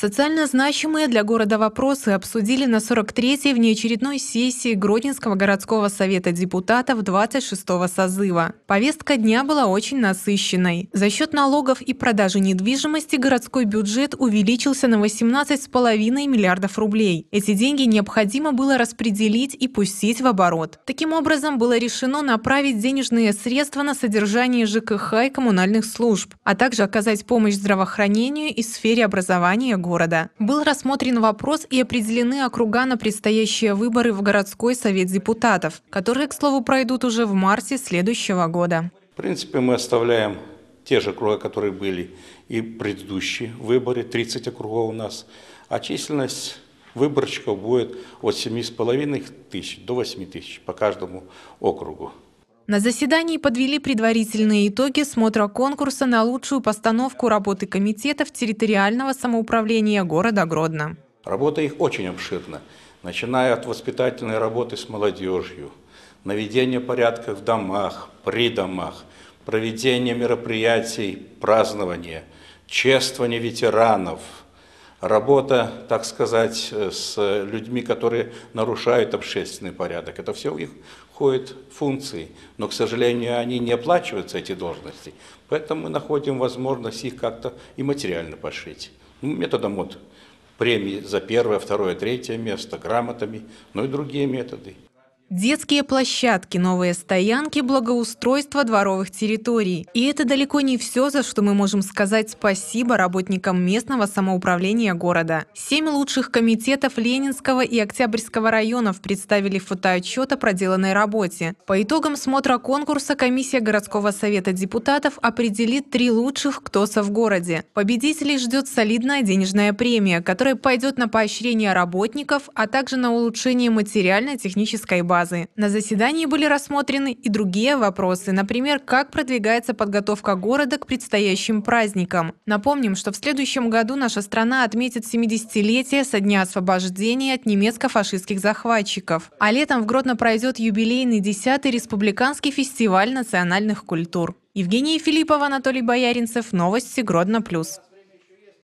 Социально значимые для города вопросы обсудили на 43-й внеочередной сессии Гродненского городского совета депутатов 26-го созыва. Повестка дня была очень насыщенной. За счет налогов и продажи недвижимости городской бюджет увеличился на 18,5 миллиардов рублей. Эти деньги необходимо было распределить и пустить в оборот. Таким образом, было решено направить денежные средства на содержание ЖКХ и коммунальных служб, а также оказать помощь здравоохранению и сфере образования города города. Был рассмотрен вопрос и определены округа на предстоящие выборы в городской совет депутатов, которые, к слову, пройдут уже в марте следующего года. В принципе, мы оставляем те же округа, которые были и предыдущие выборы, 30 округов у нас, а численность выборщиков будет от 7,5 тысяч до 8 тысяч по каждому округу. На заседании подвели предварительные итоги смотра конкурса на лучшую постановку работы комитетов территориального самоуправления города Гродно. Работа их очень обширна, начиная от воспитательной работы с молодежью, наведения порядка в домах, при домах, проведения мероприятий, празднования, чествования ветеранов – работа, так сказать, э, с людьми, которые нарушают общественный порядок. Это все у них входит функции, но, к сожалению, они не оплачиваются, эти должности. Поэтому мы находим возможность их как-то и материально пошить. Ну, методом вот премии за первое, второе, третье место, грамотами, ну и другие методы. Детские площадки, новые стоянки, благоустройство дворовых территорий. И это далеко не все, за что мы можем сказать спасибо работникам местного самоуправления города. Семь лучших комитетов Ленинского и Октябрьского районов представили фотоотчет о проделанной работе. По итогам смотра конкурса комиссия городского совета депутатов определит три лучших КТОСа в городе. Победителей ждет солидная денежная премия, которая пойдет на поощрение работников, а также на улучшение материально-технической базы фазы. На заседании были рассмотрены и другие вопросы, например, как продвигается подготовка города к предстоящим праздникам. Напомним, что в следующем году наша страна отметит 70-летие со дня освобождения от немецко-фашистских захватчиков. А летом в Гродно пройдет юбилейный 10-й республиканский фестиваль национальных культур. Евгения Филиппова, Анатолий Бояринцев, Новости Гродно Плюс.